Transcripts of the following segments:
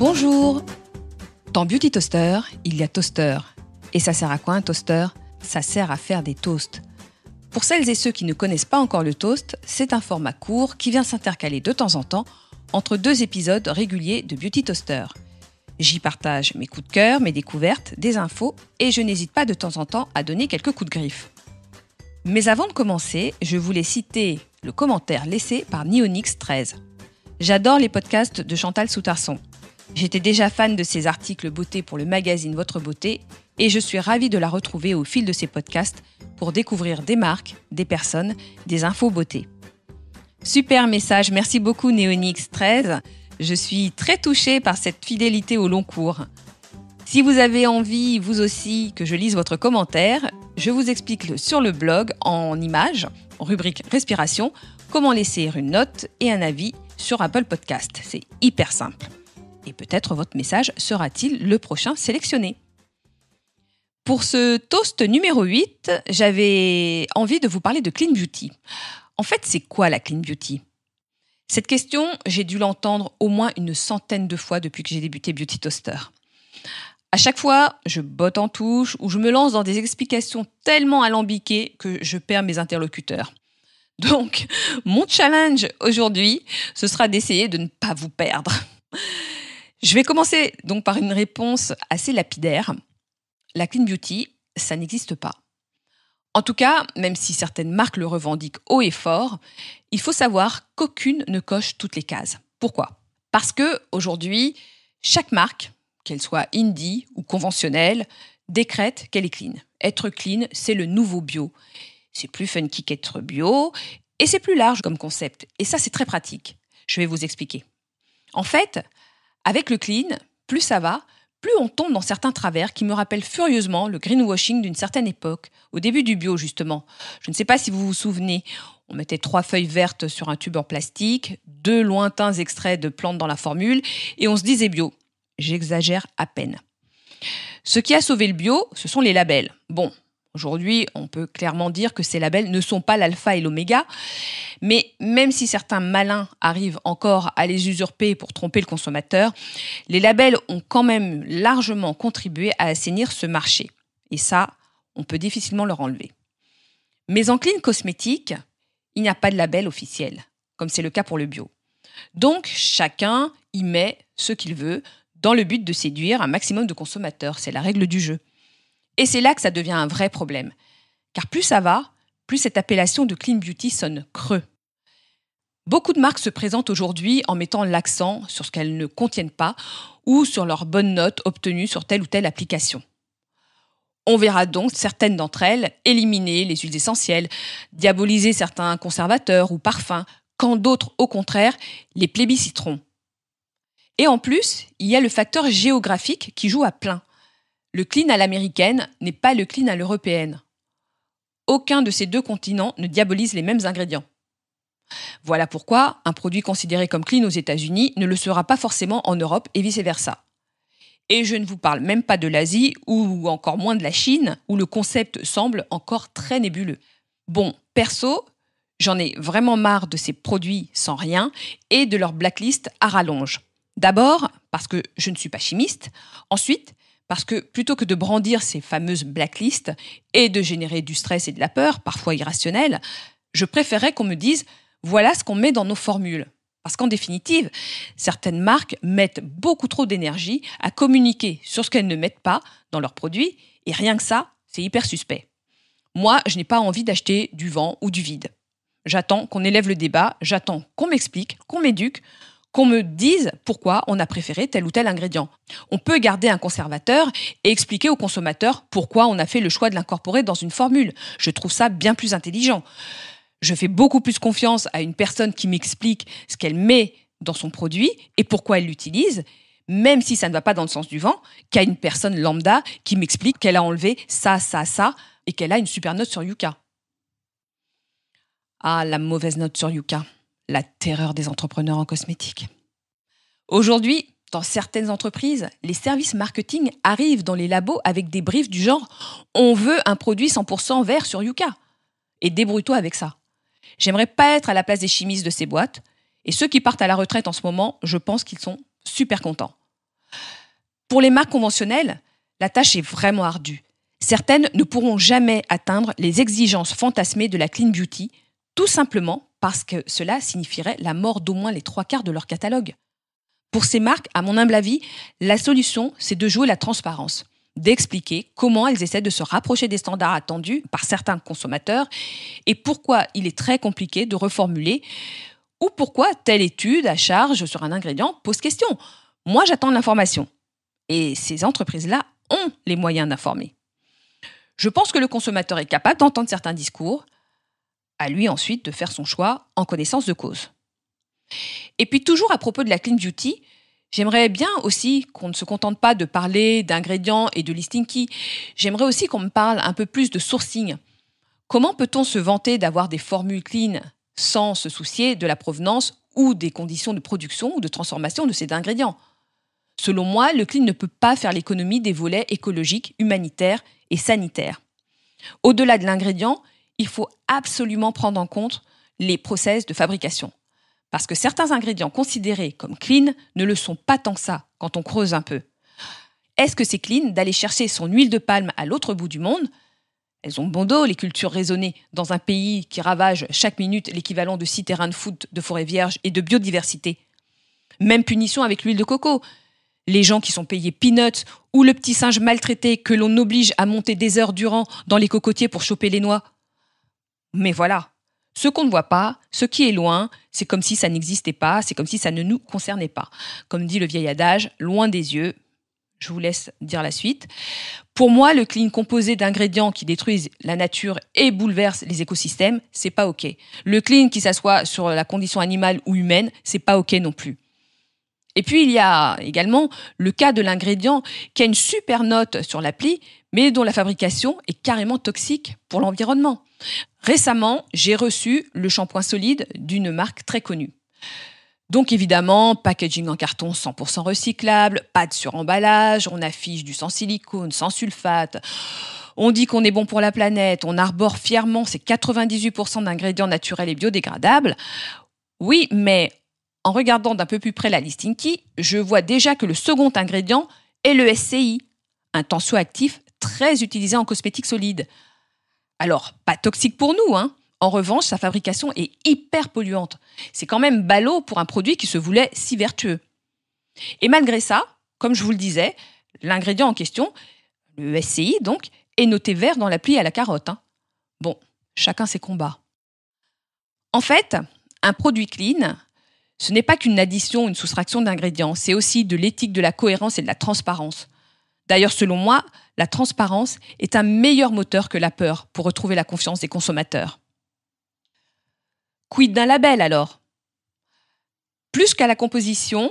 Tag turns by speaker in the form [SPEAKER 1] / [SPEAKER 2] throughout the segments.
[SPEAKER 1] Bonjour Dans Beauty Toaster, il y a toaster. Et ça sert à quoi un toaster Ça sert à faire des toasts. Pour celles et ceux qui ne connaissent pas encore le toast, c'est un format court qui vient s'intercaler de temps en temps entre deux épisodes réguliers de Beauty Toaster. J'y partage mes coups de cœur, mes découvertes, des infos et je n'hésite pas de temps en temps à donner quelques coups de griffe. Mais avant de commencer, je voulais citer le commentaire laissé par Neonix13. J'adore les podcasts de Chantal Soutarson. J'étais déjà fan de ces articles beauté pour le magazine Votre Beauté et je suis ravie de la retrouver au fil de ces podcasts pour découvrir des marques, des personnes, des infos beauté. Super message, merci beaucoup Neonix13. Je suis très touchée par cette fidélité au long cours. Si vous avez envie, vous aussi, que je lise votre commentaire, je vous explique sur le blog, en images, rubrique respiration, comment laisser une note et un avis sur Apple Podcast. C'est hyper simple et peut-être votre message sera-t-il le prochain sélectionné. Pour ce toast numéro 8, j'avais envie de vous parler de Clean Beauty. En fait, c'est quoi la Clean Beauty Cette question, j'ai dû l'entendre au moins une centaine de fois depuis que j'ai débuté Beauty Toaster. À chaque fois, je botte en touche ou je me lance dans des explications tellement alambiquées que je perds mes interlocuteurs. Donc, mon challenge aujourd'hui, ce sera d'essayer de ne pas vous perdre. Je vais commencer donc par une réponse assez lapidaire. La clean beauty, ça n'existe pas. En tout cas, même si certaines marques le revendiquent haut et fort, il faut savoir qu'aucune ne coche toutes les cases. Pourquoi Parce que aujourd'hui, chaque marque, qu'elle soit indie ou conventionnelle, décrète qu'elle est clean. Être clean, c'est le nouveau bio. C'est plus funky qu'être bio et c'est plus large comme concept. Et ça, c'est très pratique. Je vais vous expliquer. En fait, avec le clean, plus ça va, plus on tombe dans certains travers qui me rappellent furieusement le greenwashing d'une certaine époque, au début du bio justement. Je ne sais pas si vous vous souvenez, on mettait trois feuilles vertes sur un tube en plastique, deux lointains extraits de plantes dans la formule, et on se disait bio. J'exagère à peine. Ce qui a sauvé le bio, ce sont les labels. Bon, Aujourd'hui, on peut clairement dire que ces labels ne sont pas l'alpha et l'oméga, mais même si certains malins arrivent encore à les usurper pour tromper le consommateur, les labels ont quand même largement contribué à assainir ce marché. Et ça, on peut difficilement leur enlever. Mais en clean cosmétique, il n'y a pas de label officiel, comme c'est le cas pour le bio. Donc chacun y met ce qu'il veut dans le but de séduire un maximum de consommateurs, c'est la règle du jeu. Et c'est là que ça devient un vrai problème. Car plus ça va, plus cette appellation de clean beauty sonne creux. Beaucoup de marques se présentent aujourd'hui en mettant l'accent sur ce qu'elles ne contiennent pas ou sur leurs bonnes notes obtenues sur telle ou telle application. On verra donc certaines d'entre elles éliminer les huiles essentielles, diaboliser certains conservateurs ou parfums, quand d'autres, au contraire, les plébisciteront. Et en plus, il y a le facteur géographique qui joue à plein. Le clean à l'américaine n'est pas le clean à l'européenne. Aucun de ces deux continents ne diabolise les mêmes ingrédients. Voilà pourquoi un produit considéré comme clean aux États-Unis ne le sera pas forcément en Europe et vice-versa. Et je ne vous parle même pas de l'Asie ou encore moins de la Chine, où le concept semble encore très nébuleux. Bon, perso, j'en ai vraiment marre de ces produits sans rien et de leur blacklist à rallonge. D'abord, parce que je ne suis pas chimiste. Ensuite, parce que plutôt que de brandir ces fameuses blacklists et de générer du stress et de la peur, parfois irrationnelle, je préférais qu'on me dise voilà ce qu'on met dans nos formules. Parce qu'en définitive, certaines marques mettent beaucoup trop d'énergie à communiquer sur ce qu'elles ne mettent pas dans leurs produits, et rien que ça, c'est hyper suspect. Moi, je n'ai pas envie d'acheter du vent ou du vide. J'attends qu'on élève le débat, j'attends qu'on m'explique, qu'on m'éduque, qu'on me dise pourquoi on a préféré tel ou tel ingrédient. On peut garder un conservateur et expliquer au consommateur pourquoi on a fait le choix de l'incorporer dans une formule. Je trouve ça bien plus intelligent. Je fais beaucoup plus confiance à une personne qui m'explique ce qu'elle met dans son produit et pourquoi elle l'utilise, même si ça ne va pas dans le sens du vent, qu'à une personne lambda qui m'explique qu'elle a enlevé ça, ça, ça et qu'elle a une super note sur Yuka. Ah, la mauvaise note sur Yuka la terreur des entrepreneurs en cosmétique. Aujourd'hui, dans certaines entreprises, les services marketing arrivent dans les labos avec des briefs du genre On veut un produit 100% vert sur Yuka. Et débrouille-toi avec ça. J'aimerais pas être à la place des chimistes de ces boîtes. Et ceux qui partent à la retraite en ce moment, je pense qu'ils sont super contents. Pour les marques conventionnelles, la tâche est vraiment ardue. Certaines ne pourront jamais atteindre les exigences fantasmées de la clean beauty, tout simplement parce que cela signifierait la mort d'au moins les trois quarts de leur catalogue. Pour ces marques, à mon humble avis, la solution, c'est de jouer la transparence, d'expliquer comment elles essaient de se rapprocher des standards attendus par certains consommateurs et pourquoi il est très compliqué de reformuler ou pourquoi telle étude à charge sur un ingrédient pose question. Moi, j'attends l'information. Et ces entreprises-là ont les moyens d'informer. Je pense que le consommateur est capable d'entendre certains discours, à lui ensuite de faire son choix en connaissance de cause. Et puis toujours à propos de la clean beauty, j'aimerais bien aussi qu'on ne se contente pas de parler d'ingrédients et de listing key. J'aimerais aussi qu'on me parle un peu plus de sourcing. Comment peut-on se vanter d'avoir des formules clean sans se soucier de la provenance ou des conditions de production ou de transformation de ces ingrédients Selon moi, le clean ne peut pas faire l'économie des volets écologiques, humanitaires et sanitaires. Au-delà de l'ingrédient, il faut absolument prendre en compte les process de fabrication. Parce que certains ingrédients considérés comme clean ne le sont pas tant que ça quand on creuse un peu. Est-ce que c'est clean d'aller chercher son huile de palme à l'autre bout du monde Elles ont bon dos, les cultures raisonnées, dans un pays qui ravage chaque minute l'équivalent de six terrains de foot, de forêt vierge et de biodiversité. Même punition avec l'huile de coco. Les gens qui sont payés peanuts ou le petit singe maltraité que l'on oblige à monter des heures durant dans les cocotiers pour choper les noix. Mais voilà, ce qu'on ne voit pas, ce qui est loin, c'est comme si ça n'existait pas, c'est comme si ça ne nous concernait pas. Comme dit le vieil adage, loin des yeux. Je vous laisse dire la suite. Pour moi, le clean composé d'ingrédients qui détruisent la nature et bouleversent les écosystèmes, c'est pas ok. Le clean qui s'assoit sur la condition animale ou humaine, c'est pas ok non plus. Et puis il y a également le cas de l'ingrédient qui a une super note sur l'appli, mais dont la fabrication est carrément toxique pour l'environnement. Récemment, j'ai reçu le shampoing solide d'une marque très connue. Donc évidemment, packaging en carton 100% recyclable, pas de suremballage, on affiche du sans silicone, sans sulfate. On dit qu'on est bon pour la planète, on arbore fièrement ses 98% d'ingrédients naturels et biodégradables. Oui, mais en regardant d'un peu plus près la listing key, je vois déjà que le second ingrédient est le SCI, un tensioactif très utilisé en cosmétique solide. Alors, pas toxique pour nous, hein. En revanche, sa fabrication est hyper polluante. C'est quand même ballot pour un produit qui se voulait si vertueux. Et malgré ça, comme je vous le disais, l'ingrédient en question, le SCI donc, est noté vert dans l'appli à la carotte. Hein. Bon, chacun ses combats. En fait, un produit clean, ce n'est pas qu'une addition ou une soustraction d'ingrédients, c'est aussi de l'éthique de la cohérence et de la transparence. D'ailleurs, selon moi, la transparence est un meilleur moteur que la peur pour retrouver la confiance des consommateurs. Quid d'un label alors Plus qu'à la composition,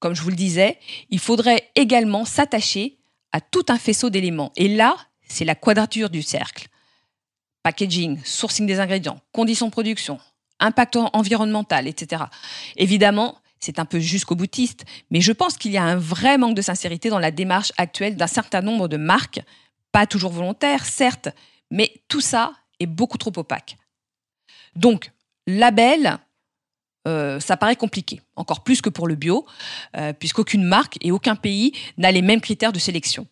[SPEAKER 1] comme je vous le disais, il faudrait également s'attacher à tout un faisceau d'éléments. Et là, c'est la quadrature du cercle. Packaging, sourcing des ingrédients, conditions de production, impact environnemental, etc. Évidemment, c'est un peu jusqu'au boutiste, mais je pense qu'il y a un vrai manque de sincérité dans la démarche actuelle d'un certain nombre de marques, pas toujours volontaires, certes, mais tout ça est beaucoup trop opaque. Donc, label, euh, ça paraît compliqué, encore plus que pour le bio, euh, puisqu'aucune marque et aucun pays n'a les mêmes critères de sélection.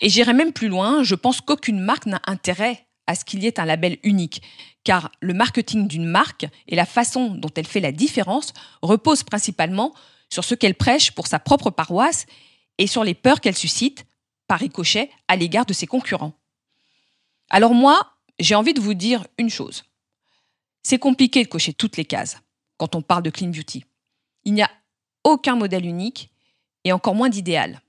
[SPEAKER 1] Et j'irai même plus loin, je pense qu'aucune marque n'a intérêt à ce qu'il y ait un label unique, car le marketing d'une marque et la façon dont elle fait la différence reposent principalement sur ce qu'elle prêche pour sa propre paroisse et sur les peurs qu'elle suscite, par ricochet, à l'égard de ses concurrents. Alors moi, j'ai envie de vous dire une chose. C'est compliqué de cocher toutes les cases quand on parle de clean beauty. Il n'y a aucun modèle unique et encore moins d'idéal.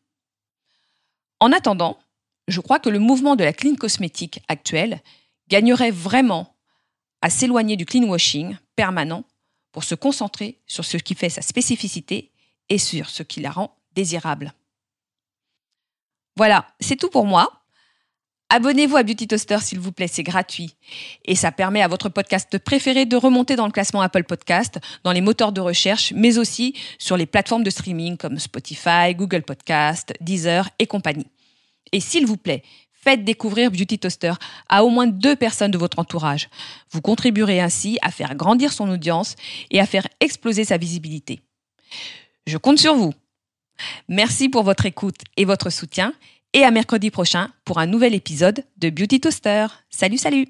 [SPEAKER 1] En attendant, je crois que le mouvement de la clean cosmétique actuelle gagnerait vraiment à s'éloigner du clean washing permanent pour se concentrer sur ce qui fait sa spécificité et sur ce qui la rend désirable. Voilà, c'est tout pour moi. Abonnez-vous à Beauty Toaster s'il vous plaît, c'est gratuit. Et ça permet à votre podcast préféré de remonter dans le classement Apple Podcast, dans les moteurs de recherche, mais aussi sur les plateformes de streaming comme Spotify, Google Podcast, Deezer et compagnie. Et s'il vous plaît, faites découvrir Beauty Toaster à au moins deux personnes de votre entourage. Vous contribuerez ainsi à faire grandir son audience et à faire exploser sa visibilité. Je compte sur vous. Merci pour votre écoute et votre soutien et à mercredi prochain pour un nouvel épisode de Beauty Toaster. Salut, salut